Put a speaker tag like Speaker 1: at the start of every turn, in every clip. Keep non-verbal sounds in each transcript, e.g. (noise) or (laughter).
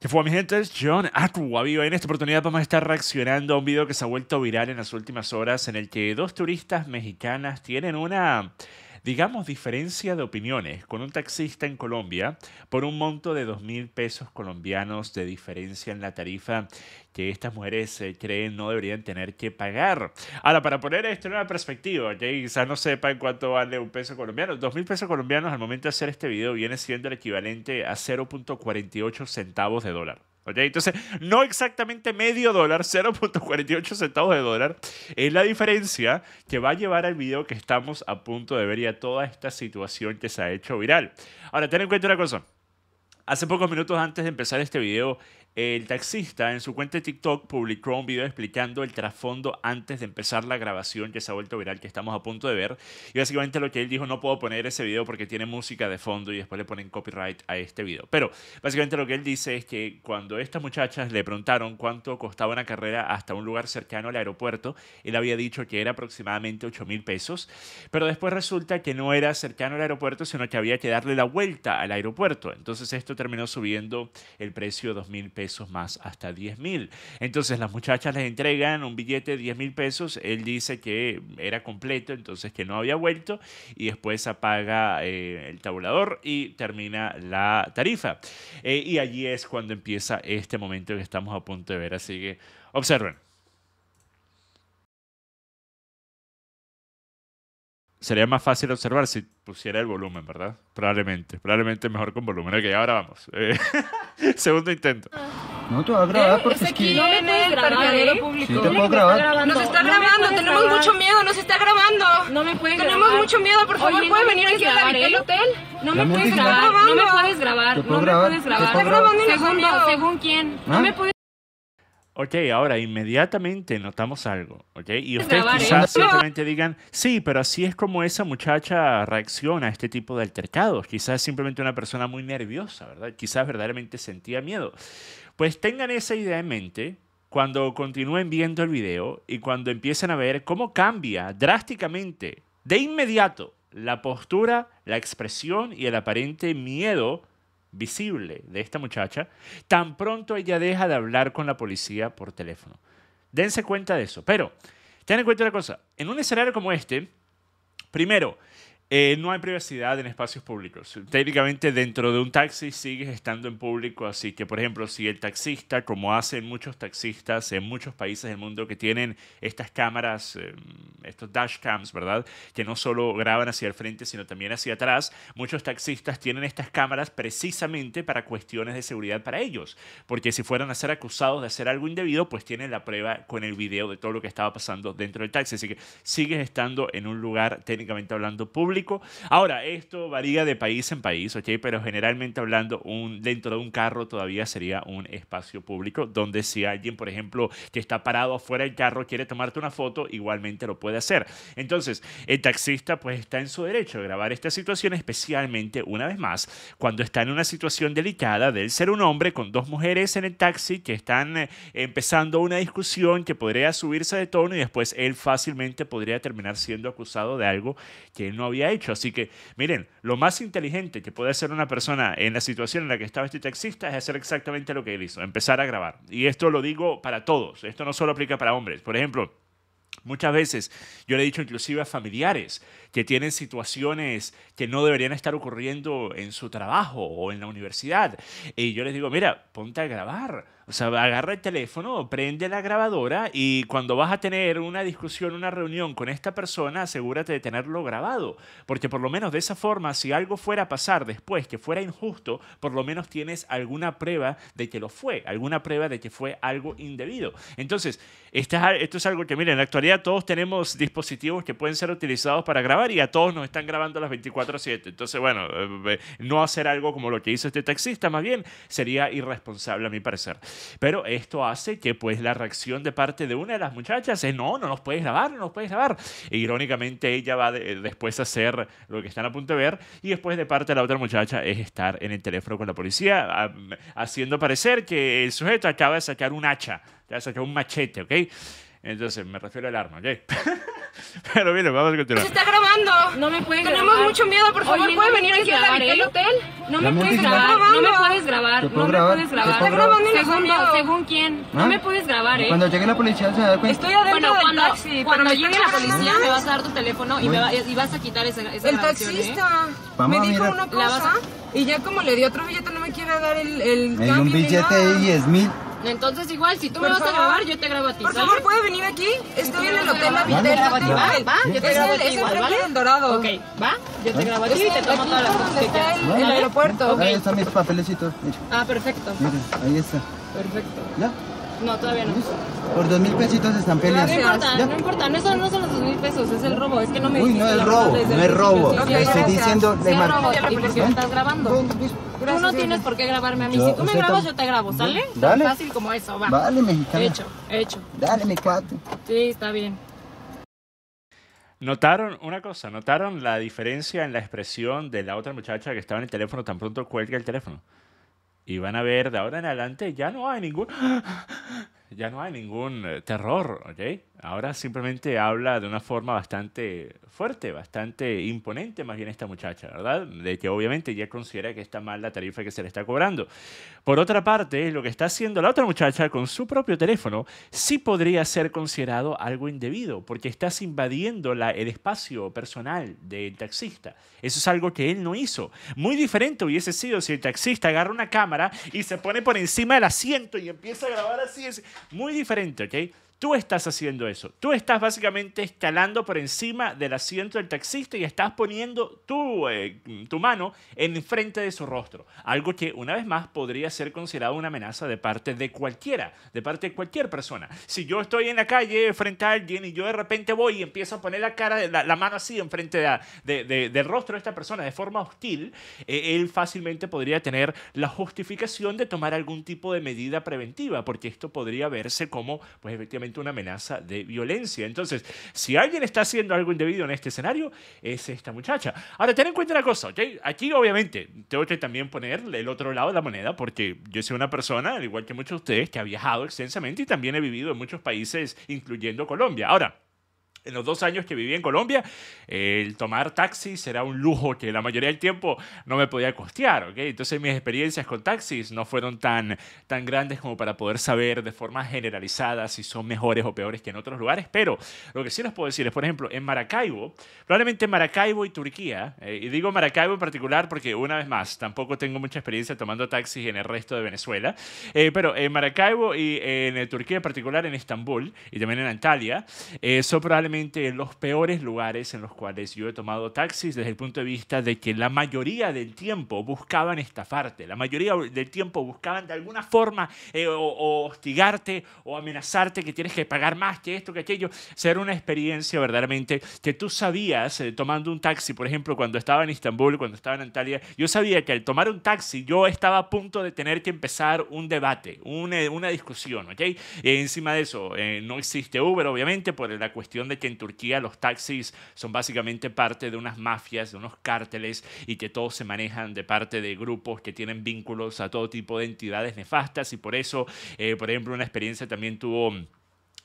Speaker 1: ¿Qué fue mi gente, John En esta oportunidad vamos a estar reaccionando a un video que se ha vuelto viral en las últimas horas en el que dos turistas mexicanas tienen una digamos, diferencia de opiniones con un taxista en Colombia por un monto de 2.000 pesos colombianos de diferencia en la tarifa que estas mujeres eh, creen no deberían tener que pagar. Ahora, para poner esto en una perspectiva, que quizás no sepan cuánto vale un peso colombiano, 2.000 pesos colombianos al momento de hacer este video viene siendo el equivalente a 0.48 centavos de dólar. Entonces, no exactamente medio dólar, 0.48 centavos de dólar, es la diferencia que va a llevar al video que estamos a punto de ver y a toda esta situación que se ha hecho viral. Ahora, ten en cuenta una cosa. Hace pocos minutos antes de empezar este video, el taxista en su cuenta de TikTok publicó un video explicando el trasfondo antes de empezar la grabación que se ha vuelto viral, que estamos a punto de ver. Y básicamente lo que él dijo, no puedo poner ese video porque tiene música de fondo y después le ponen copyright a este video. Pero básicamente lo que él dice es que cuando estas muchachas le preguntaron cuánto costaba una carrera hasta un lugar cercano al aeropuerto, él había dicho que era aproximadamente 8 mil pesos. Pero después resulta que no era cercano al aeropuerto, sino que había que darle la vuelta al aeropuerto. Entonces esto terminó subiendo el precio 2 mil pesos más hasta 10 mil. Entonces las muchachas les entregan un billete de 10 mil pesos, él dice que era completo, entonces que no había vuelto y después apaga eh, el tabulador y termina la tarifa. Eh, y allí es cuando empieza este momento que estamos a punto de ver, así que observen. sería más fácil observar si pusiera el volumen, ¿verdad? Probablemente, probablemente mejor con volumen. Ok, ahora vamos. Eh, (laughs) segundo intento. No te va a grabar porque es que... No me puedes grabar, ¿eh? Sí te puedo grabar. Nos está grabando, tenemos mucho miedo, nos está grabando. No me pueden grabar. Tenemos mucho miedo, por favor, puedes venir aquí a la Hotel? No me puedes grabar, no me puedes grabar. No me puedes grabar. Según ¿Ah? quién. No me puedes Ok, ahora inmediatamente notamos algo, ¿ok? Y ustedes quizás simplemente digan, sí, pero así es como esa muchacha reacciona a este tipo de altercados. Quizás simplemente una persona muy nerviosa, ¿verdad? Quizás verdaderamente sentía miedo. Pues tengan esa idea en mente cuando continúen viendo el video y cuando empiecen a ver cómo cambia drásticamente, de inmediato, la postura, la expresión y el aparente miedo visible de esta muchacha, tan pronto ella deja de hablar con la policía por teléfono. Dense cuenta de eso. Pero, ten en cuenta una cosa, en un escenario como este, primero, eh, no hay privacidad en espacios públicos. Técnicamente dentro de un taxi sigues estando en público, así que por ejemplo si el taxista, como hacen muchos taxistas en muchos países del mundo que tienen estas cámaras, em, estos dashcams, ¿verdad? Que no solo graban hacia el frente, sino también hacia atrás, muchos taxistas tienen estas cámaras precisamente para cuestiones de seguridad para ellos, porque si fueran a ser acusados de hacer algo indebido, pues tienen la prueba con el video de todo lo que estaba pasando dentro del taxi, así que sigues estando en un lugar técnicamente hablando público Ahora, esto varía de país en país, ¿ok? Pero generalmente hablando, dentro de un carro todavía sería un espacio público donde si alguien, por ejemplo, que está parado afuera del carro quiere tomarte una foto, igualmente lo puede hacer. Entonces, el taxista pues está en su derecho de grabar esta situación, especialmente una vez más, cuando está en una situación delicada del ser un hombre con dos mujeres en el taxi que están eh, empezando una discusión que podría subirse de tono y después él fácilmente podría terminar siendo acusado de algo que él no había hecho. Así que, miren, lo más inteligente que puede hacer una persona en la situación en la que estaba este taxista es hacer exactamente lo que él hizo, empezar a grabar. Y esto lo digo para todos, esto no solo aplica para hombres. Por ejemplo, Muchas veces yo le he dicho inclusive a familiares que tienen situaciones que no deberían estar ocurriendo en su trabajo o en la universidad. Y yo les digo, mira, ponte a grabar o sea, agarra el teléfono, prende la grabadora y cuando vas a tener una discusión, una reunión con esta persona, asegúrate de tenerlo grabado. Porque por lo menos de esa forma, si algo fuera a pasar después que fuera injusto, por lo menos tienes alguna prueba de que lo fue, alguna prueba de que fue algo indebido. Entonces, esto es algo que, miren, en la actualidad todos tenemos dispositivos que pueden ser utilizados para grabar y a todos nos están grabando las 24/7. Entonces, bueno, eh, eh, no hacer algo como lo que hizo este taxista, más bien, sería irresponsable a mi parecer. Pero esto hace que pues la reacción de parte de una de las muchachas es no, no nos puedes grabar, no nos puedes grabar. E irónicamente ella va después a hacer lo que están a punto de ver y después de parte de la otra muchacha es estar en el teléfono con la policía haciendo parecer que el sujeto acaba de sacar un hacha, acaba de sacar un machete, ¿ok? Entonces, me refiero al arma, ¿ok? (laughs) Pero bien, vamos a continuar. ¡Se está grabando! No me pueden Tenemos mucho miedo, por favor, Oye, ¿pueden venir aquí a la del hotel? No me, puedes grabar, no me puedes grabar, no me puedes grabar. ¿Está grabando según, según quién. No ¿Ah? me puedes grabar, ¿eh? Cuando llegue la policía se dar cuenta. Estoy adentro bueno, del cuando, llegue la policía me vas a dar tu teléfono y, me vas a quitar esa, esa El ¿eh? taxista me dijo una cosa y ya como le di otro billete no me quiere dar el, el, cambio. un billete de 10 mil. Entonces igual, si tú me vas a grabar, yo te grabo a ti. Por favor, ¿puede venir aquí? Estoy en el Hotel Mavitel. ¿Va? ¿Va? Yo te grabo a ti igual, ¿vale? en Dorado. Ok, ¿va? Yo te ¿Eh? grabo a ti y te tomo todas las fotos que quieras. En el aeropuerto. Ahí están mis papelecitos. Ah, perfecto. Mira, Ahí está. Perfecto. ¿Ya? No, todavía no. Por dos mil pesitos están peleando. No, no importa, no importa. No, son, no son los dos mil pesos, es el robo. Es que no me Uy, no es robo, no es robo. te estoy diciendo... Sí, es robo. ¿Y me ¿Eh? estás grabando? Pues, tú no tienes por qué grabarme a mí. si tú me grabas, yo te grabo, ¿sale? Dale. fácil como eso, va. Vale, Hecho, hecho. Dale, mi cuate. Sí, está bien. ¿Notaron una cosa? ¿Notaron la diferencia en la expresión de la otra muchacha que estaba en el teléfono tan pronto cuelga el teléfono? Y van a ver, de ahora en adelante ya no hay ningún... Ya no hay ningún eh, terror, ¿ok? Ahora simplemente habla de una forma bastante fuerte, bastante imponente más bien esta muchacha, ¿verdad? De que obviamente ya considera que está mal la tarifa que se le está cobrando. Por otra parte, lo que está haciendo la otra muchacha con su propio teléfono sí podría ser considerado algo indebido, porque estás invadiendo el espacio personal del taxista. Eso es algo que él no hizo. Muy diferente hubiese sido si el taxista agarra una cámara y se pone por encima del asiento y empieza a grabar así. Es muy diferente, ¿ok? Tú estás haciendo eso. Tú estás básicamente escalando por encima del asiento del taxista y estás poniendo eh, tu, mano en frente de su rostro. Algo que, una vez más, podría ser considerado una amenaza de parte de cualquiera, de parte de cualquier persona. Si yo estoy en la calle frente a alguien y yo de repente voy y empiezo a poner la, cara, la, la mano así en frente de, de, del rostro de esta persona de forma hostil, eh, él fácilmente podría tener la justificación de tomar algún tipo de medida preventiva, porque esto podría verse como, pues efectivamente, una amenaza de violencia. Entonces, si alguien está haciendo algo indebido en este escenario, es esta muchacha. Ahora, ten en cuenta una cosa, ¿ok? Aquí, obviamente, tengo que también poner el otro lado de la moneda, porque yo soy una persona, al igual que muchos de ustedes, que ha viajado extensamente y también he vivido en muchos países, incluyendo Colombia. Ahora, en los dos años que viví en Colombia, el tomar taxis era un lujo que la mayoría del tiempo no me podía costear, ¿ok? Entonces mis experiencias con taxis no fueron tan, tan grandes como para poder saber de forma generalizada si son mejores o peores que en otros lugares, pero lo que sí les puedo decir es, por ejemplo, en Maracaibo, probablemente Maracaibo y Turquía, eh, y digo Maracaibo en particular porque una vez más, tampoco tengo mucha experiencia tomando taxis en el resto de Venezuela, eh, pero en Maracaibo y en eh, Turquía en particular, en Estambul y también en Antalya, eh, son probablemente en los peores lugares en los cuales yo he tomado taxis desde el punto de vista de que la mayoría del tiempo buscaban estafarte, la mayoría del tiempo buscaban de alguna forma eh, o, hostigarte o amenazarte que tienes que pagar más que esto, que aquello, ser una experiencia verdaderamente que tú sabías eh, tomando un taxi, por ejemplo, cuando estaba en Estambul, cuando estaba en Antalya, yo sabía que al tomar un taxi yo estaba a punto de tener que empezar un debate, eh, una, discusión, ¿ok? encima de eso, no existe Uber, obviamente, por la cuestión de que en Turquía los taxis son básicamente parte de unas mafias, de unos cárteles y que todos se manejan de parte de grupos que tienen vínculos a todo tipo de entidades nefastas y por eso, eh, por ejemplo, una experiencia también tuvo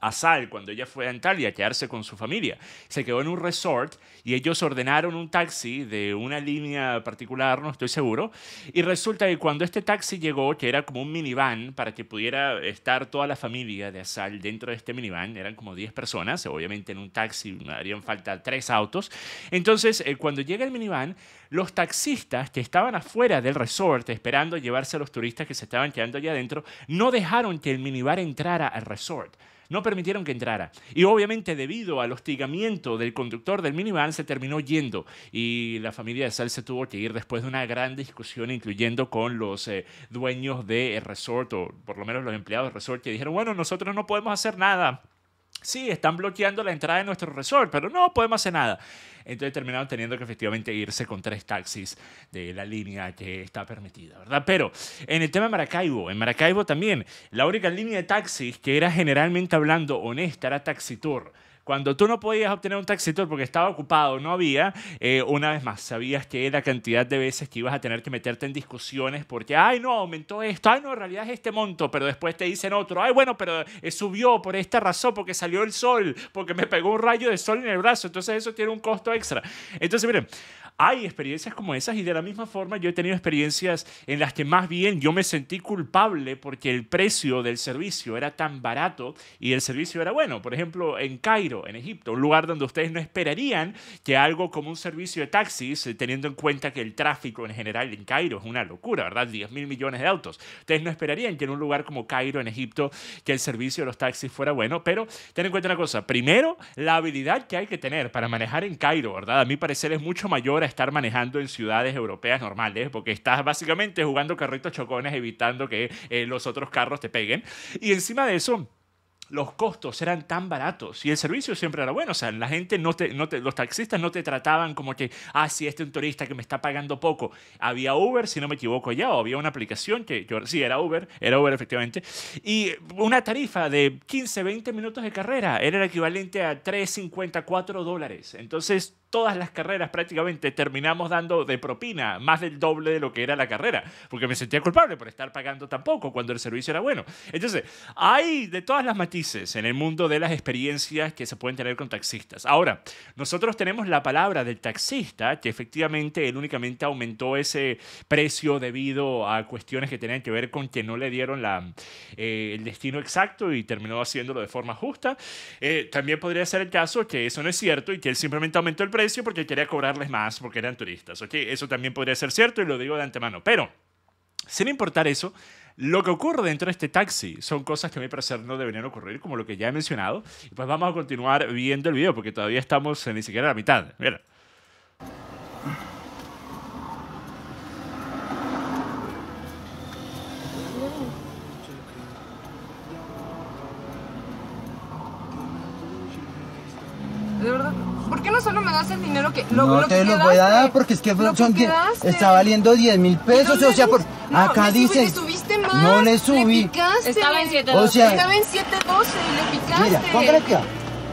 Speaker 1: Azal, cuando ella fue a Antalya a quedarse con su familia. Se quedó en un resort y ellos ordenaron un taxi de una línea particular, no estoy seguro, y resulta que cuando este taxi llegó, que era como un minivan para que pudiera estar toda la familia de Asal dentro de este minivan, eran como 10 personas, obviamente en un taxi harían falta tres autos. Entonces, eh, cuando llega el minivan, los taxistas que estaban afuera del resort esperando llevarse a los turistas que se estaban quedando allá adentro, no dejaron que el minivan entrara al resort no permitieron que entrara. Y obviamente debido al hostigamiento del conductor del minivan se terminó yendo y la familia de Sal se tuvo que ir después de una gran discusión incluyendo con los eh, dueños del resort o por lo menos los empleados del resort que dijeron, bueno, nosotros no podemos hacer nada sí, están bloqueando la entrada de nuestro resort, pero no podemos hacer nada. Entonces terminaron teniendo que efectivamente irse con tres taxis de la línea que está permitida, ¿verdad? Pero en el tema de Maracaibo, en Maracaibo también, la única línea de taxis que era generalmente hablando honesta era Taxi Tour cuando tú no podías obtener un taxitor porque estaba ocupado, no había, eh, una vez más, sabías que la cantidad de veces que ibas a tener que meterte en discusiones porque, ay, no, aumentó esto, ay, no, en realidad es este monto, pero después te dicen otro, ay, bueno, pero eh, subió por esta razón, porque salió el sol, porque me pegó un rayo de sol en el brazo, entonces eso tiene un costo extra. Entonces, miren, hay experiencias como esas y de la misma forma yo he tenido experiencias en las que más bien yo me sentí culpable porque el precio del servicio era tan barato y el servicio era bueno. Por ejemplo, en Cairo, en Egipto, un lugar donde ustedes no esperarían que algo como un servicio de taxis, eh, teniendo en cuenta que el tráfico en general en Cairo es una locura, ¿verdad? 10 mil millones de autos. Ustedes no esperarían que en un lugar como Cairo, en Egipto, que el servicio de los taxis fuera bueno, pero ten en cuenta una cosa. Primero, la habilidad que hay que tener para manejar en Cairo, ¿verdad? A mi parecer es mucho mayor estar manejando en ciudades europeas normales, porque estás básicamente jugando carritos chocones, evitando que eh, los otros carros te peguen. Y encima de eso los costos eran tan baratos y el servicio siempre era bueno. O sea, la gente no te, los taxistas no te trataban como que, ah, sí, este es un turista que me está pagando poco. Había Uber, si no me equivoco ya, o había una aplicación que, yo, sí, era Uber, era Uber efectivamente, y una tarifa de 15, 20 minutos de carrera era el equivalente a 54 dólares. Entonces, todas las carreras prácticamente terminamos dando de propina más del doble de lo que era la carrera, porque me sentía culpable por estar pagando tan poco cuando el servicio era bueno. Entonces, hay de todas las matices en el mundo de las experiencias que se pueden tener con taxistas. Ahora, nosotros tenemos la palabra del taxista, que efectivamente él únicamente aumentó ese precio debido a cuestiones que tenían que ver con que no le dieron la, eh, el destino exacto y terminó haciéndolo de forma justa. Eh, también podría ser el caso que eso no es cierto y que él simplemente aumentó el precio porque quería cobrarles más porque eran turistas. ¿ok? Eso también podría ser cierto y lo digo de antemano. Pero, sin importar eso, lo que ocurre dentro de este taxi son cosas que a mi parecer no deberían ocurrir, como lo que ya he mencionado. Y pues vamos a continuar viendo el video porque todavía estamos ni siquiera a la mitad. Mira. De verdad. ¿Por qué no solo me das el dinero que lo, No te lo voy a dar porque es que, son que está valiendo 10 mil pesos. o sea, por, no, acá dice. subiste más, no le subí. estaba en 7.12. estaba en 7.12 y le picaste. Mira, póngale aquí.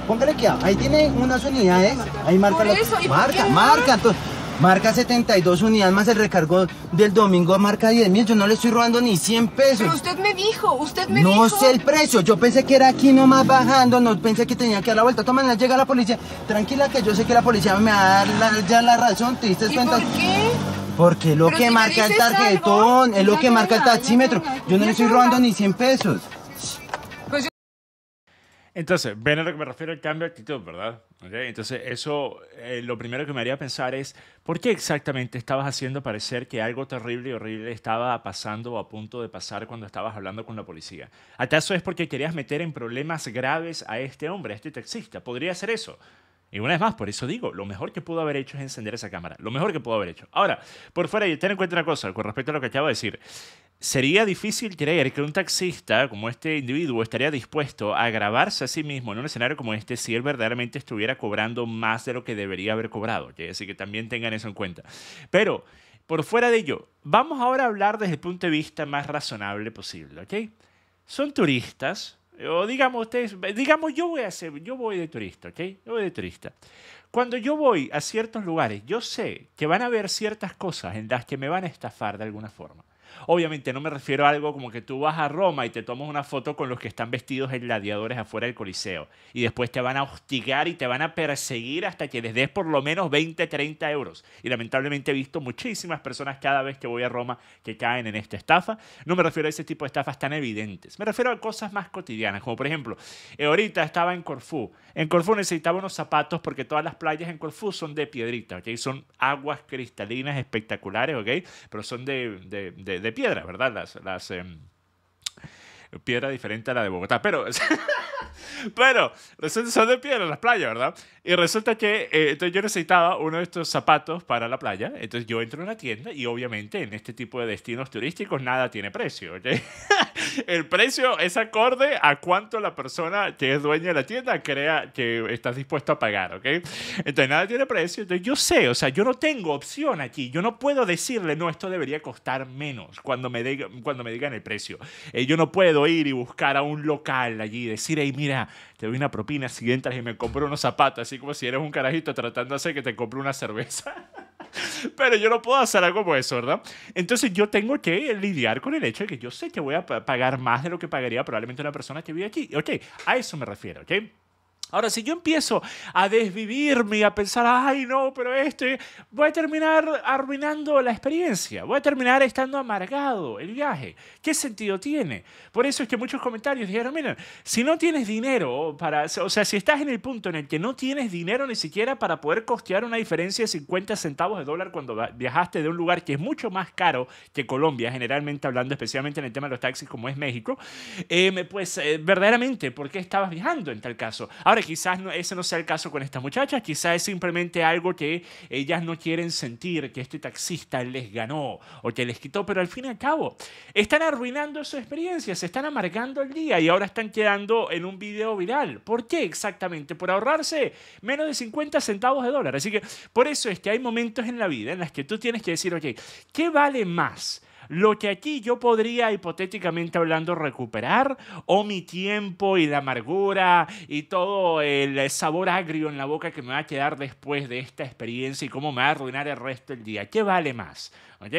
Speaker 1: Póngale aquí. Ahí tiene unas unidades. Ahí marca. marca, marca. Entonces, Marca 72 unidades más el recargo del domingo, marca 10 mil. Yo no le estoy robando ni 100 pesos. Pero usted me dijo, usted me dijo. No sé el precio. Yo pensé que era aquí nomás bajando. No pensé que tenía que dar la vuelta. Toma, llega la policía. Tranquila, que yo sé que la policía me va a dar ya la razón. ¿Te diste ¿Por qué? Porque lo que marca el tarjetón, es lo que marca el taxímetro. yo no le estoy robando ni 100 pesos. Entonces, ven a lo que me refiero al cambio de actitud, ¿verdad? Entonces, eso, eh, lo primero que me haría pensar es, ¿por qué exactamente estabas haciendo parecer que algo terrible y horrible estaba pasando o a punto de pasar cuando estabas hablando con la policía? ¿Acaso es porque querías meter en problemas graves a este hombre, a este taxista? Podría ser eso. Y una vez más, por eso digo, lo mejor que pudo haber hecho es encender esa cámara. Lo mejor que pudo haber hecho. Ahora, por fuera, y ten en cuenta una cosa con respecto a lo que acabo de decir. Sería difícil creer que un taxista como este individuo estaría dispuesto a grabarse a sí mismo en un escenario como este si él verdaderamente estuviera cobrando más de lo que debería haber cobrado. Así que también tengan eso en cuenta. Pero, por fuera de ello, vamos ahora a hablar desde el punto de vista más razonable posible. Son turistas, o digamos ustedes, digamos yo voy a ser, yo voy de turista, Yo voy de turista. Cuando yo voy a ciertos lugares, yo sé que van a haber ciertas cosas en las que me van a estafar de alguna forma. Obviamente no me refiero a algo como que tú vas a Roma y te tomas una foto con los que están vestidos en gladiadores afuera del Coliseo y después te van a hostigar y te van a perseguir hasta que les des por lo menos 20, 30 euros. Y lamentablemente he visto muchísimas personas cada vez que voy a Roma que caen en esta estafa. No me refiero a ese tipo de estafas tan evidentes, me refiero a cosas más cotidianas, como por ejemplo, eh, ahorita estaba en Corfú. En Corfú necesitaba unos zapatos porque todas las playas en Corfú son de piedrita, ¿ok? Son aguas cristalinas espectaculares, ¿ok? Pero son de de, piedra, ¿verdad? Las, em, piedra diferente a la de Bogotá, pero... (laughs) pero son de piedra las playas, ¿verdad? Y resulta que eh, entonces yo necesitaba uno de estos zapatos para la playa. Entonces yo entro en la tienda y obviamente en este tipo de destinos turísticos nada tiene precio, (laughs) (laughs) el precio es acorde a cuánto la persona que es dueña de la tienda crea que estás dispuesto a pagar, ¿ok? Entonces nada tiene precio. Entonces, yo sé, o sea, yo no tengo opción aquí. Yo no puedo decirle, no, esto debería costar menos cuando me, cuando me digan el precio. Eh, yo no puedo ir y buscar a un local allí y decir, hey, mira, te doy una propina si entras y me compro unos zapatos, así como si eres un carajito tratando de hacer que te compre una cerveza. (laughs) Pero yo no puedo hacer algo como eso, ¿verdad? Entonces yo tengo que lidiar con el hecho de que yo sé que voy a pagar pagar más de lo que pagaría probablemente una persona que vive aquí. Ok, a eso me refiero, ¿ok? Ahora, si yo empiezo a desvivirme y a pensar, ay, no, pero este voy a terminar arruinando la experiencia, voy a terminar estando amargado el viaje. ¿Qué sentido tiene? Por eso es que muchos comentarios dijeron, miren, si no tienes dinero para, o sea, si estás en el punto en el que no tienes dinero ni siquiera para poder costear una diferencia de 50 centavos de dólar cuando viajaste de un lugar que es mucho más caro que Colombia, generalmente hablando, especialmente en el tema de los taxis como es México, eh, pues eh, verdaderamente, ¿por qué estabas viajando en tal caso? quizás no, ese no sea el caso con estas muchachas, quizás es simplemente algo que ellas no quieren sentir, que este taxista les ganó o que les quitó, pero al fin y al cabo, están arruinando su experiencia, se están amargando el día y ahora están quedando en un video viral. ¿Por qué exactamente? Por ahorrarse menos de 50 centavos de dólar. Así que por eso es que hay momentos en la vida en las que tú tienes que decir, ok, ¿qué vale más? lo que aquí yo podría hipotéticamente hablando recuperar, o mi tiempo y la amargura y todo el sabor agrio en la boca que me va a quedar después de esta experiencia y cómo me va a arruinar el resto del día. ¿Qué vale más? ¿Ok?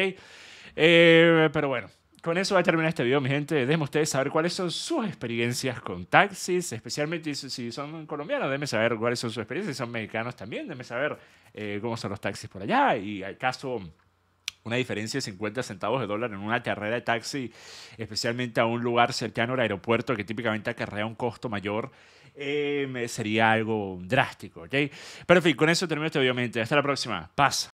Speaker 1: Eh, pero bueno con eso va a terminar este video, mi gente. Déjenme ustedes saber cuáles son sus experiencias con taxis, especialmente si son colombianos, déjenme saber cuáles son sus experiencias. Si son mexicanos también, déjenme saber eh, cómo son los taxis por allá y acaso... caso una diferencia de 50 centavos de dólar en una carrera de taxi, especialmente a un lugar cercano al aeropuerto que típicamente acarrea un costo mayor, eh, sería algo drástico, ¿ok? Pero en fin, con eso termino este obviamente. Hasta la próxima. Paz.